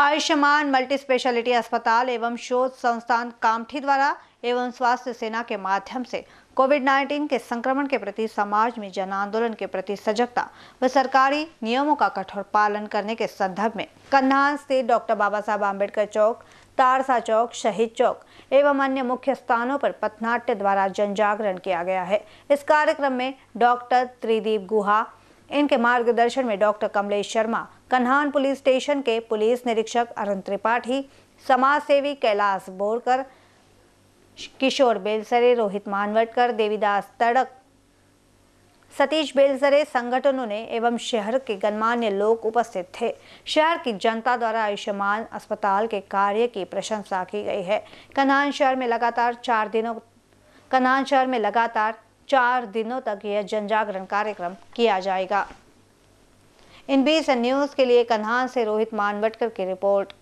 Ayushman multi speciality अस्पताल एवं शोध संस्थान कामठी द्वारा एवं स्वास्थ्य सेना के माध्यम से कोविड 19 के संक्रमण के प्रति समाज में जन आंदोलन के प्रति सजगता व सरकारी नियमों का कठोर पालन करने के संदर्भ में कन्हान स्थित डॉक्टर बाबा साहब आम्बेडकर चौक तारसा चौक शहीद चौक एवं अन्य मुख्य स्थानों पर पथनाट्य द्वारा जन जागरण किया गया है इस कार्यक्रम में डॉक्टर त्रिदीप गुहा इनके मार्गदर्शन में doctor Kamlesh Sharma Kanhan police station के पुलिस निरीक्षक अरुण त्रिपाठी समाज सेवी कैलाश बोरकर किशोर बेलसरे रोहित मानवटकर देवीदास तड़क सतीश बेलसरे संगठनों ने एवं शहर के गणमान्य लोग उपस्थित थे शहर की जनता द्वारा आयुष्मान अस्पताल के कार्य की प्रशंसा की गई है कन्हान शहर में लगातार चार दिनों कन्हान शहर में लगातार चार दिनों तक यह जनजागरण कार्यक्रम किया जाएगा इन बीस न्यूज के लिए कन्हान से रोहित मानवटकर की रिपोर्ट